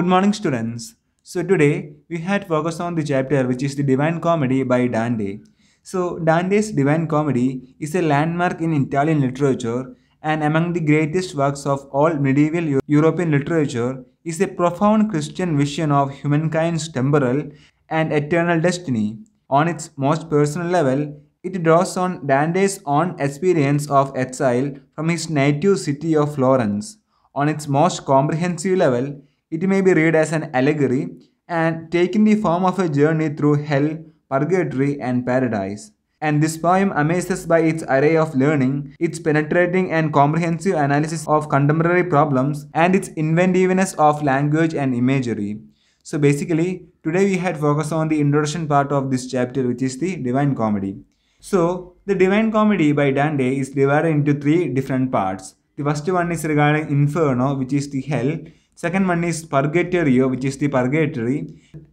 Good morning students. So today we had focused on the chapter which is the Divine Comedy by Dante. So Dante's Divine Comedy is a landmark in Italian literature and among the greatest works of all medieval Euro European literature is a profound Christian vision of humankind's temporal and eternal destiny. On its most personal level, it draws on Dante's own experience of exile from his native city of Florence. On its most comprehensive level, it may be read as an allegory and taken the form of a journey through hell, purgatory, and paradise. And this poem amazes by its array of learning, its penetrating and comprehensive analysis of contemporary problems, and its inventiveness of language and imagery. So basically, today we had focused on the introduction part of this chapter which is the Divine Comedy. So, the Divine Comedy by Dante is divided into three different parts. The first one is regarding Inferno which is the hell Second one is purgatorio, which is the purgatory.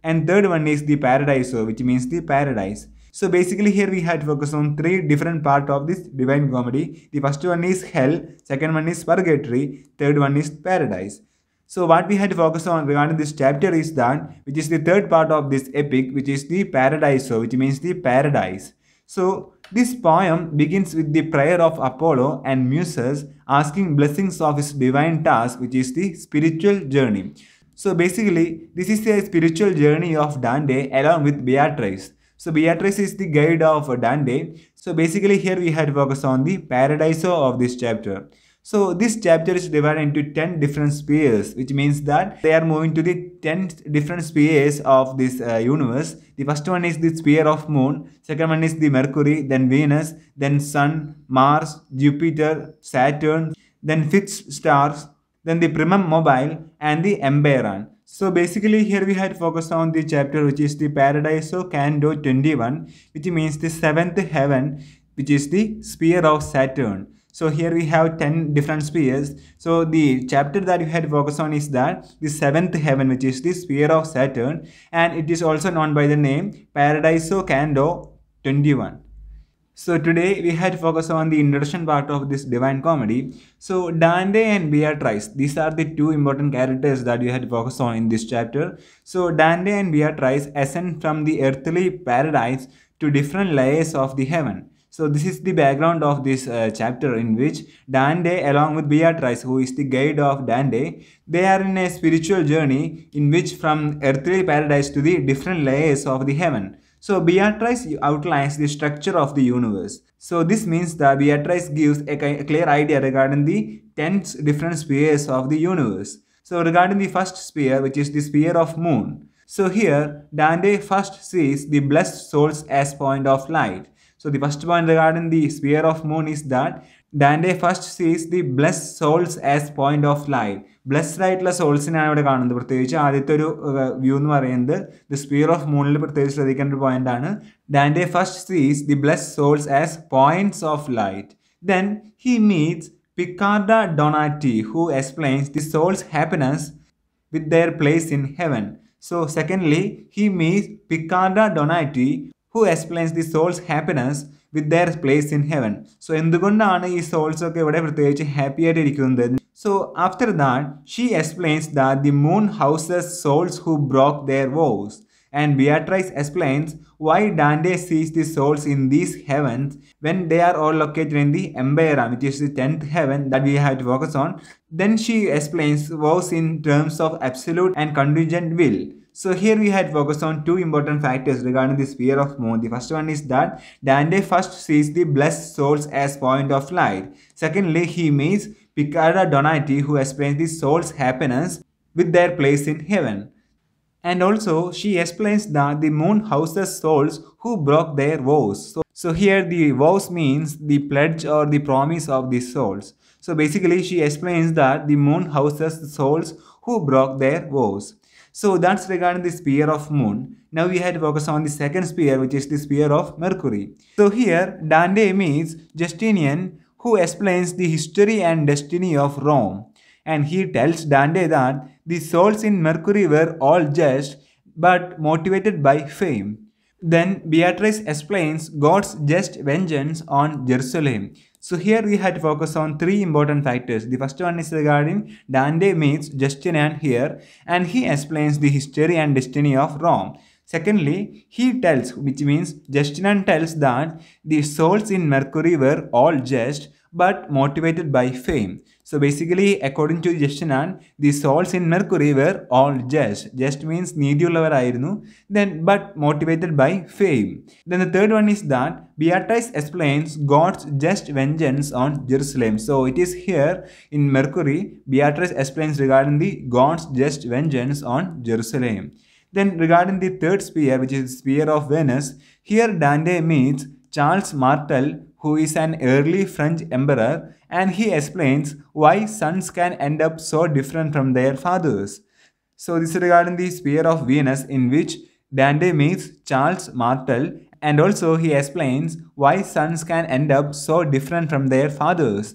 And third one is the paradiso, which means the paradise. So basically here we had focused on three different parts of this Divine Comedy. The first one is hell, second one is purgatory, third one is paradise. So what we had focused on regarding this chapter is that, which is the third part of this epic, which is the paradiso, which means the paradise. So this poem begins with the prayer of Apollo and Muses asking blessings of his divine task, which is the spiritual journey. So basically, this is a spiritual journey of Dante along with Beatrice. So Beatrice is the guide of Dante. So basically here we had focused on the paradiso of this chapter. So this chapter is divided into 10 different spheres, which means that they are moving to the 10 different spheres of this uh, universe. The first one is the sphere of moon, second one is the Mercury, then Venus, then Sun, Mars, Jupiter, Saturn, then fixed stars, then the Primum Mobile and the Emberon. So basically here we had focused on the chapter which is the Paradiso Canto 21 which means the seventh heaven which is the sphere of Saturn. So here we have 10 different spheres. So the chapter that we had focused on is that the seventh heaven which is the sphere of Saturn and it is also known by the name Paradiso Canto 21. So today we had focused on the introduction part of this Divine Comedy. So Dante and Beatrice, these are the two important characters that we had focused on in this chapter. So Dante and Beatrice ascend from the earthly paradise to different layers of the heaven. So this is the background of this uh, chapter in which Dande along with Beatrice who is the guide of Dande, they are in a spiritual journey in which from earthly paradise to the different layers of the heaven. So Beatrice outlines the structure of the universe. So this means that Beatrice gives a clear idea regarding the 10 different spheres of the universe. So regarding the first sphere which is the sphere of moon. So here Dande first sees the blessed souls as point of light. So the first point regarding the sphere of moon is that Dante first sees the blessed souls as point of light blessed ആയിട്ടുള്ള സോൾസിനാണ് ഇവിടെ കാണുന്നത് പ്രത്യേകിച്ച് ആദ്യത്തെ ഒരു view എന്ന് പറയുന്നത് the sphere of മൂണിൽ പ്രത്യേകിച്ച് ശ്രദ്ധിക്കേണ്ട ഒരു പോയിന്റ് ആണ് Dante first sees the blessed souls as points of light then he meets Piccarda Donati who explains the souls happiness with their place in heaven so secondly he meets Piccarda Donati who explains the souls happiness with their place in heaven so എന്തുകൊണ്ടാണ് ഈ souls ഒക്കെ ഇവിടെ പ്രത്യേകിച്ച് happy ആയിട്ട് ഇരിക്കുന്നത് so after that she explains that the moon houses souls who broke their vows and Beatrice explains why Dante sees the souls in these heavens when they are all located in the Empyrean, which is the 10th heaven that we have to focus on. Then she explains vows in terms of absolute and contingent will. So here we had focused on two important factors regarding the sphere of moon. The first one is that Dante first sees the blessed souls as point of light. Secondly, he meets Picarda Donati who explains the soul's happiness with their place in heaven. And also, she explains that the moon houses souls who broke their vows. So, so here the vows means the pledge or the promise of the souls. So basically, she explains that the moon houses souls who broke their vows. So that's regarding the sphere of moon. Now we had to focus on the second sphere which is the sphere of Mercury. So here Dante meets Justinian who explains the history and destiny of Rome. And he tells Dante that the souls in Mercury were all just but motivated by fame. Then Beatrice explains God's just vengeance on Jerusalem. So here we had to focus on three important factors. The first one is regarding Dante meets Justinian here and he explains the history and destiny of Rome. Secondly, he tells, which means Justinian tells that the souls in Mercury were all just but motivated by fame. So basically, according to Justin the souls in Mercury were all just. Just means neediyullavar ayirunnu. Then, but motivated by fame. Then the third one is that Beatrice explains God's just vengeance on Jerusalem. So it is here in Mercury, Beatrice explains regarding the God's just vengeance on Jerusalem. Then regarding the third sphere, which is the sphere of Venus, here Dante meets Charles Martel who is an early French emperor, and he explains why sons can end up so different from their fathers. So this is regarding the sphere of Venus in which Dante meets Charles Martel and also he explains why sons can end up so different from their fathers.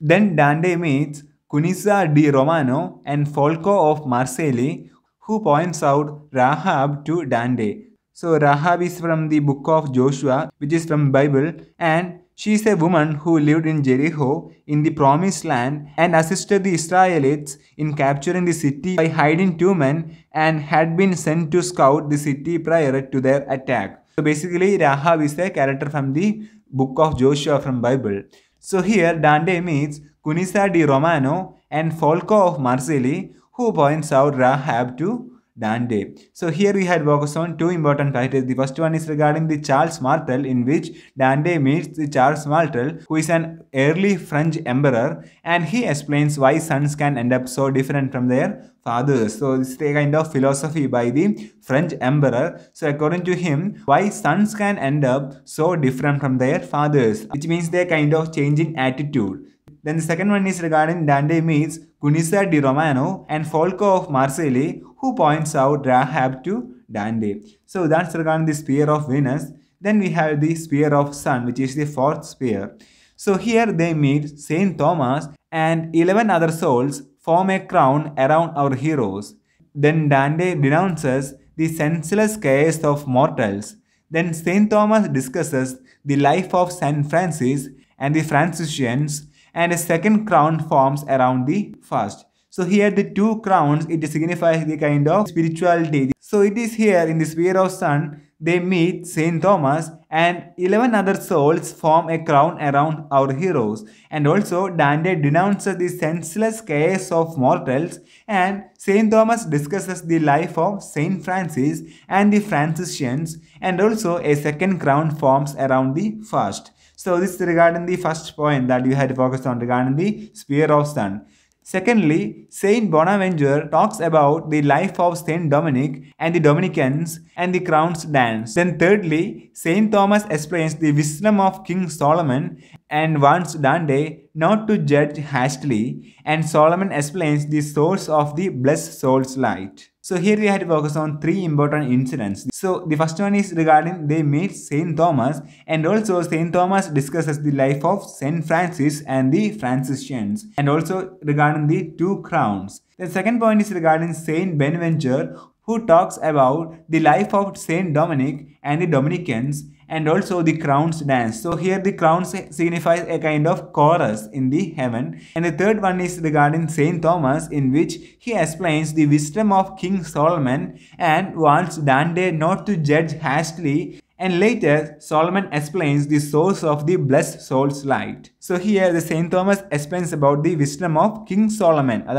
Then Dante meets Cunizza di Romano and Folco of Marseille who points out Rahab to Dante so Rahab is from the book of Joshua, which is from Bible, and she is a woman who lived in Jericho in the promised land and assisted the Israelites in capturing the city by hiding two men and had been sent to scout the city prior to their attack. So basically Rahab is a character from the book of Joshua from Bible. So here Dante meets Cunisa di Romano and Folco of Marsili who points out Rahab to Dante. day. So here we had focused on two important factors. The first one is regarding the Charles Martel in which Dante meets the Charles Martel who is an early French emperor and he explains why sons can end up so different from their fathers. So this is a kind of philosophy by the French emperor. So according to him, why sons can end up so different from their fathers which means they're kind of changing attitude. Then the second one is regarding Dante meets Gunisa di Romano and Folco of Marseille who points out Rahab to Dante. So that's regarding the sphere of Venus. Then we have the sphere of Sun which is the fourth sphere. So here they meet Saint Thomas and 11 other souls form a crown around our heroes. Then Dante denounces the senseless chaos of mortals. Then Saint Thomas discusses the life of Saint Francis and the Franciscans and a second crown forms around the first. So here the two crowns, it signifies the kind of spirituality. So it is here in the sphere of sun, they meet Saint Thomas and 11 other souls form a crown around our heroes. And also Dante denounces the senseless chaos of mortals and Saint Thomas discusses the life of Saint Francis and the Franciscans and also a second crown forms around the first. So this regarding the first point that you had to focus on regarding the sphere of sun. Secondly, Saint Bonaventure talks about the life of Saint Dominic and the Dominicans and the crown's dance. Then thirdly, Saint Thomas explains the wisdom of King Solomon and warns Dante not to judge hastily and Solomon explains the source of the blessed soul's light. So here we had to focus on three important incidents. So the first one is regarding they meet Saint Thomas and also Saint Thomas discusses the life of Saint Francis and the Franciscans and also regarding the two crowns. The second point is regarding Saint Benventure who talks about the life of Saint Dominic and the Dominicans and also the crowns dance. So here the crowns signifies a kind of chorus in the heaven. And the third one is regarding Saint Thomas in which he explains the wisdom of King Solomon and warns Dante not to judge hastily and later, Solomon explains the source of the blessed soul's light. So here, the St. Thomas explains about the wisdom of King Solomon. Then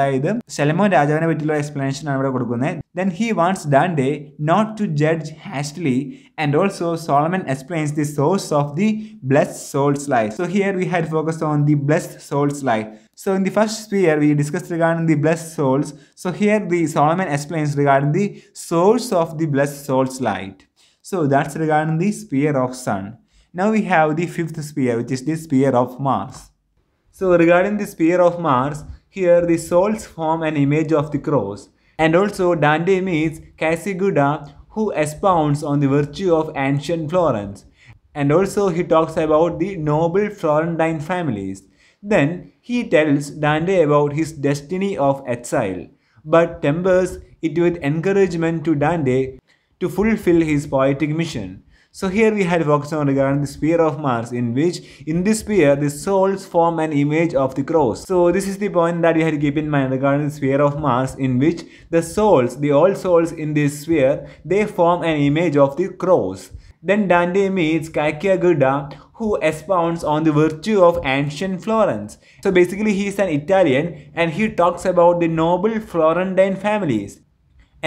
he wants പറ്റിയുള്ള not to judge hastily. And also, Solomon explains the source of the blessed soul's light. So here, we had focused on the blessed soul's light. So in the first sphere, we discussed regarding the blessed souls. So here the Solomon explains regarding the source of the blessed soul's light. So that's regarding the sphere of Sun. Now we have the fifth sphere which is the sphere of Mars. So regarding the sphere of Mars, here the souls form an image of the cross. And also Dante meets Casiguda who expounds on the virtue of ancient Florence. And also he talks about the noble Florentine families. Then he tells Dante about his destiny of exile, but tempers it with encouragement to Dante to fulfill his poetic mission. So here we had focused on regarding the sphere of Mars in which in this sphere the souls form an image of the cross. So this is the point that you had to keep in mind regarding the sphere of Mars in which the souls, the all souls in this sphere, they form an image of the cross. Then Dante meets Cacciaguda who expounds on the virtue of ancient Florence. So basically he is an Italian and he talks about the noble Florentine families.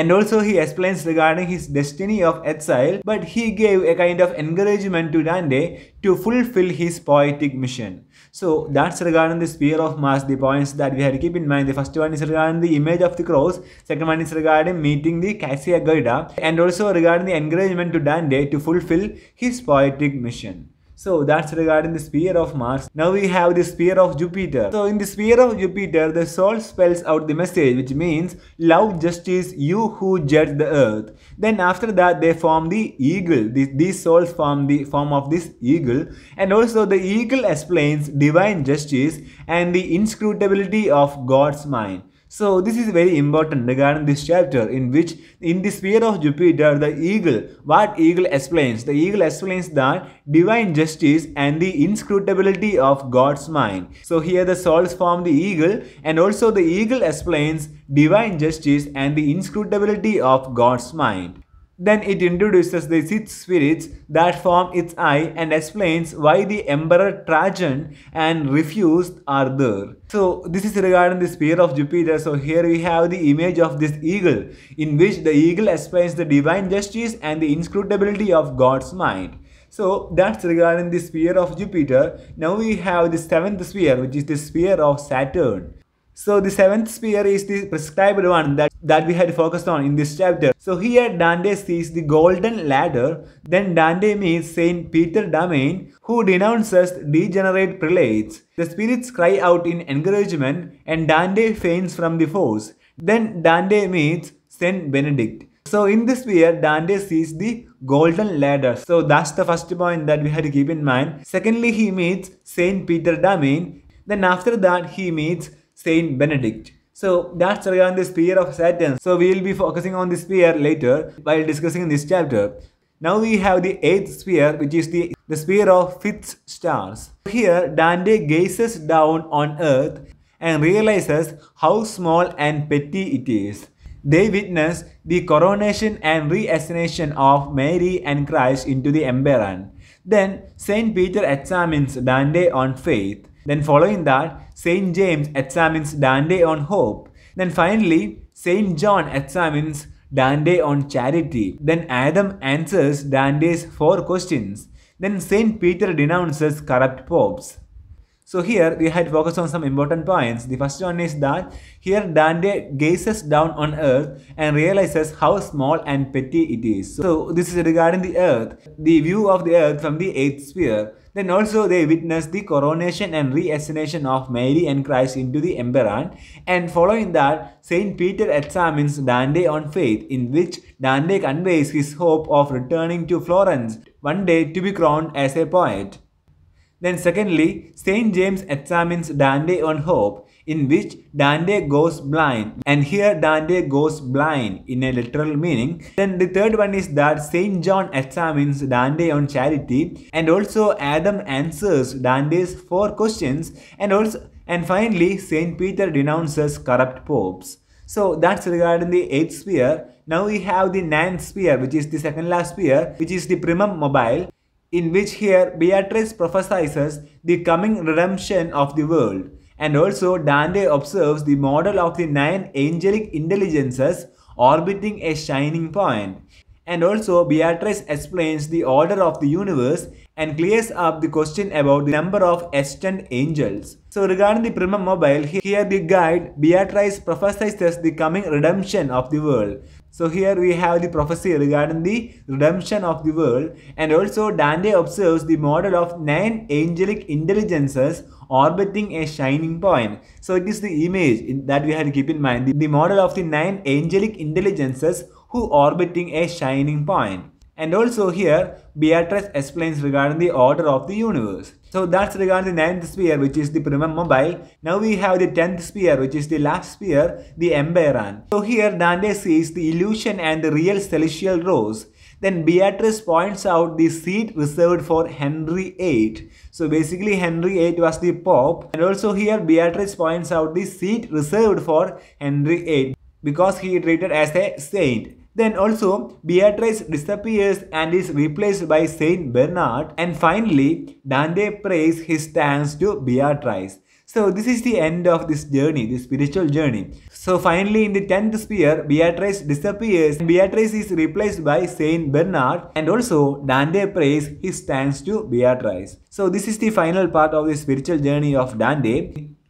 And also he explains regarding his destiny of exile, but he gave a kind of encouragement to Dante to fulfill his poetic mission. So that's regarding the sphere of mass, the points that we have to keep in mind. The first one is regarding the image of the cross, second one is regarding meeting the Cassia Guida, and also regarding the encouragement to Dante to fulfill his poetic mission. So that's regarding the sphere of Mars. Now we have the sphere of Jupiter. So in the sphere of Jupiter, the soul spells out the message which means love justice you who judge the earth. Then after that they form the eagle. These, souls form the form of this eagle and also the eagle explains divine justice and the inscrutability of God's mind. So this is very important regarding this chapter in which in the sphere of Jupiter the eagle what eagle explains the eagle explains that divine justice and the inscrutability of God's mind. So here the souls form the eagle and also the eagle explains divine justice and the inscrutability of God's mind. Then it introduces the six spirits that form its eye and explains why the Emperor Trajan and refused are there. So this is regarding the sphere of Jupiter. So here we have the image of this eagle in which the eagle explains the divine justice and the inscrutability of God's mind. So that's regarding the sphere of Jupiter. Now we have the seventh sphere which is the sphere of Saturn. So the seventh sphere is the prescribed one that, that we had focused on in this chapter. So here Dante sees the golden ladder, then Dante meets Saint Peter Damain who denounces degenerate prelates. The spirits cry out in encouragement and Dante faints from the force. Then Dante meets Saint Benedict. So in this sphere, Dante sees the golden ladder. So that's the first point that we had to keep in mind. Secondly, he meets Saint Peter Damain. Then after that, he meets Saint Benedict. So that's regarding the sphere of Saturn. So we will be focusing on the sphere later while discussing this chapter. Now we have the eighth sphere which is the, the sphere of fifth stars. Here Dante gazes down on earth and realizes how small and petty it is. They witness the coronation and reassignation of Mary and Christ into the emperor. Then Saint Peter examines Dante on faith then following that, St. James examines Dante on hope. Then finally, St. John examines Dante on charity. Then Adam answers Dante's four questions. Then St. Peter denounces corrupt popes. So here we had focused on some important points. The first one is that here Dante gazes down on earth and realizes how small and petty it is. So this is regarding the earth, the view of the earth from the eighth sphere. Then also they witnessed the coronation and re-ascension of Mary and Christ into the emperor. And following that, Saint Peter examines Dante on faith, in which Dante conveys his hope of returning to Florence one day to be crowned as a poet. Then secondly, St. James examines Dante on hope, in which Dante goes blind and here Dante goes blind in a literal meaning. Then the third one is that St. John examines Dante on charity and also Adam answers Dante's four questions and also and finally St. Peter denounces corrupt popes. So that's regarding the 8th sphere. Now we have the ninth sphere which is the second last sphere which is the primum mobile in which here Beatrice prophesies the coming redemption of the world. And also, Dante observes the model of the nine angelic intelligences orbiting a shining point. And also, Beatrice explains the order of the universe and clears up the question about the number of extant angels. So, regarding the Prima Mobile, here the guide Beatrice prophesies the coming redemption of the world. So, here we have the prophecy regarding the redemption of the world, and also Dante observes the model of nine angelic intelligences orbiting a shining point. So it is the image that we have to keep in mind. The model of the nine angelic intelligences who orbiting a shining point. And also here, Beatrice explains regarding the order of the universe. So that's regarding the ninth sphere, which is the primordial. mobile. Now we have the tenth sphere, which is the last sphere, the emberan. So here, Dante sees the illusion and the real celestial rose. Then Beatrice points out the seat reserved for Henry VIII. So basically Henry VIII was the Pope and also here Beatrice points out the seat reserved for Henry VIII because he treated as a saint. Then also, Beatrice disappears and is replaced by Saint Bernard. And finally, Dante prays his thanks to Beatrice. So this is the end of this journey, this spiritual journey. So finally in the 10th sphere, Beatrice disappears. Beatrice is replaced by Saint Bernard and also Dante prays his thanks to Beatrice. So this is the final part of the spiritual journey of Dante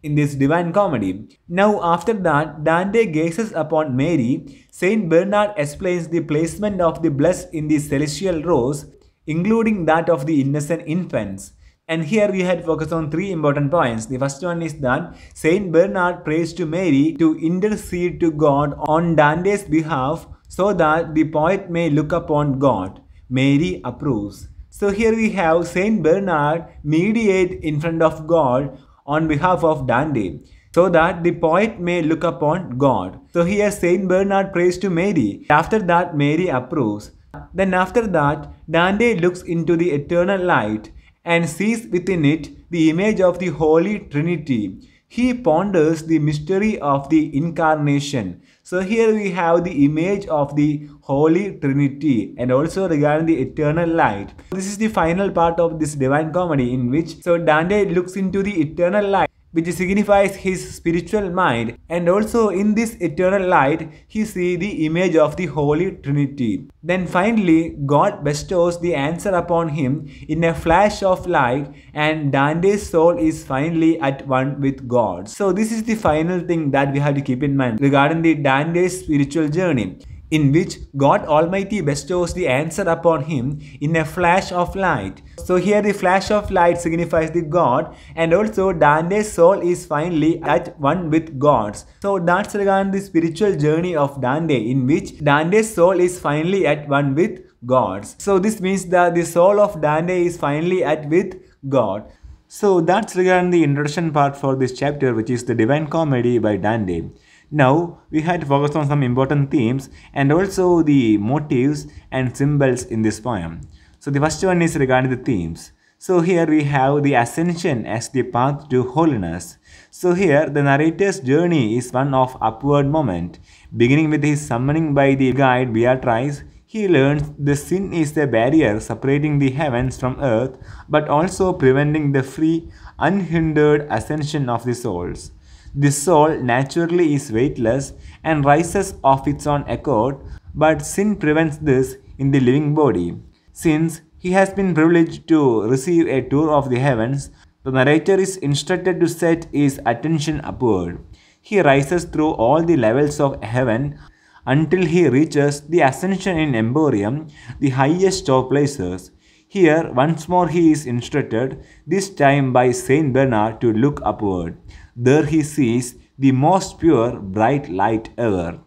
in this divine comedy. Now after that, Dante gazes upon Mary. Saint Bernard explains the placement of the blessed in the celestial rows, including that of the innocent infants. And here we had focused on three important points. The first one is that Saint Bernard prays to Mary to intercede to God on Dante's behalf so that the poet may look upon God. Mary approves. So here we have Saint Bernard mediate in front of God on behalf of Dante so that the poet may look upon God. So here Saint Bernard prays to Mary. After that Mary approves. Then after that Dante looks into the eternal light and sees within it the image of the Holy Trinity. He ponders the mystery of the incarnation. So here we have the image of the Holy Trinity and also regarding the eternal light. This is the final part of this Divine Comedy in which so Dante looks into the eternal light which signifies his spiritual mind, and also in this eternal light he sees the image of the Holy Trinity. Then finally, God bestows the answer upon him in a flash of light, and Dante's soul is finally at one with God. So this is the final thing that we have to keep in mind regarding the Dante's spiritual journey in which God Almighty bestows the answer upon him in a flash of light. So here the flash of light signifies the God and also Dante's soul is finally at one with God's. So that's regarding the spiritual journey of Dante in which Dante's soul is finally at one with God's. So this means that the soul of Dante is finally at with God. So that's regarding the introduction part for this chapter which is the Divine Comedy by Dante. Now, we had focused on some important themes and also the motifs and symbols in this poem. So, the first one is regarding the themes. So, here we have the ascension as the path to holiness. So, here the narrator's journey is one of upward moment. Beginning with his summoning by the guide Beatrice, he learns the sin is the barrier separating the heavens from earth, but also preventing the free, unhindered ascension of the souls. This soul naturally is weightless and rises of its own accord, but sin prevents this in the living body. Since he has been privileged to receive a tour of the heavens, the narrator is instructed to set his attention upward. He rises through all the levels of heaven until he reaches the ascension in Emporium, the highest of places. Here, once more he is instructed, this time by Saint Bernard to look upward there he sees the most pure bright light ever.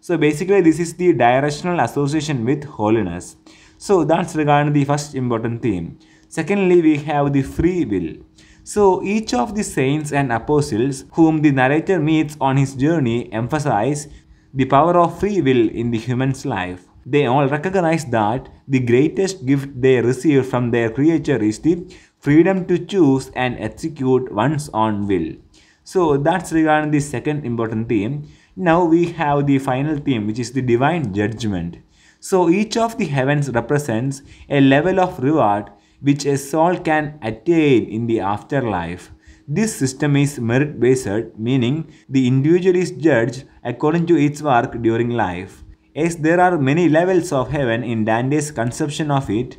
So basically this is the directional association with holiness. So that's regarding the first important theme. Secondly, we have the free will. So each of the saints and apostles whom the narrator meets on his journey emphasize the power of free will in the human's life. They all recognize that the greatest gift they receive from their creator is the freedom to choose and execute one's own will. So that's regarding the second important theme. Now we have the final theme which is the divine judgment. So each of the heavens represents a level of reward which a soul can attain in the afterlife. This system is merit based, meaning the individual is judged according to its work during life. As there are many levels of heaven in Dante's conception of it,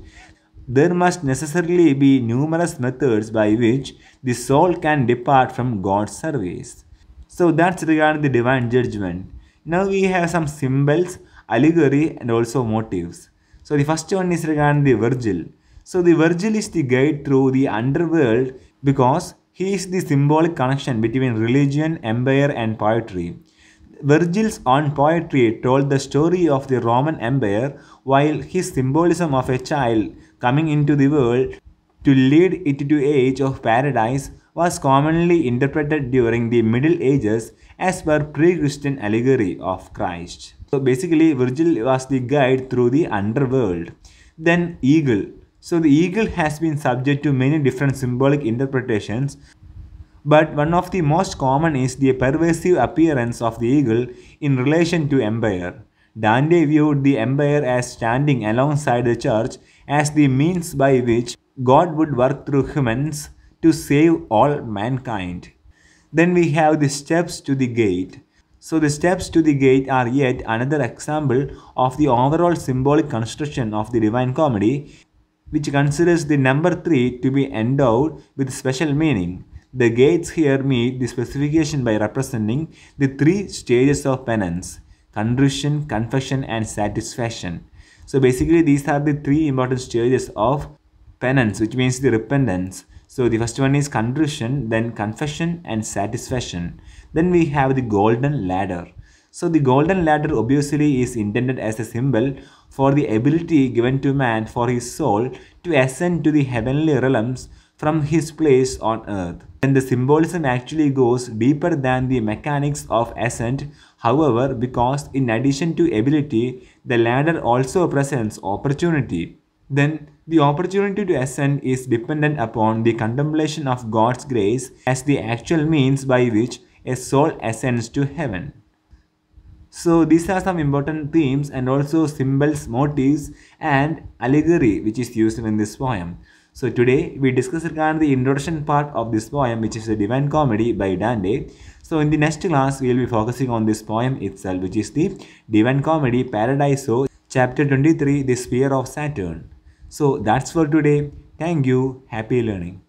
there must necessarily be numerous methods by which the soul can depart from God's service. So that's regarding the divine judgment. Now we have some symbols, allegory and also motives. So the first one is regarding the Virgil. So the Virgil is the guide through the underworld because he is the symbolic connection between religion, empire and poetry. Virgil's own poetry told the story of the Roman Empire while his symbolism of a child coming into the world to lead it to age of paradise was commonly interpreted during the Middle Ages as per pre-Christian allegory of Christ. So basically Virgil was the guide through the underworld. Then eagle. So the eagle has been subject to many different symbolic interpretations but one of the most common is the pervasive appearance of the eagle in relation to empire. Dante viewed the empire as standing alongside the church as the means by which God would work through humans to save all mankind. Then we have the steps to the gate. So the steps to the gate are yet another example of the overall symbolic construction of the Divine Comedy, which considers the number 3 to be endowed with special meaning. The gates here meet the specification by representing the three stages of penance contrition, confession, and satisfaction. So basically these are the three important stages of penance which means the repentance. So the first one is contrition, then confession and satisfaction. Then we have the golden ladder. So the golden ladder obviously is intended as a symbol for the ability given to man for his soul to ascend to the heavenly realms from his place on earth. And the symbolism actually goes deeper than the mechanics of ascent However, because in addition to ability, the ladder also presents opportunity, then the opportunity to ascend is dependent upon the contemplation of God's grace as the actual means by which a soul ascends to heaven. So these are some important themes and also symbols, motifs and allegory which is used in this poem. So today we discussed the introduction part of this poem which is the Divine Comedy by Dante. So in the next class, we will be focusing on this poem itself, which is the Divine comedy Paradiso, chapter 23, The Sphere of Saturn. So that's for today. Thank you. Happy learning.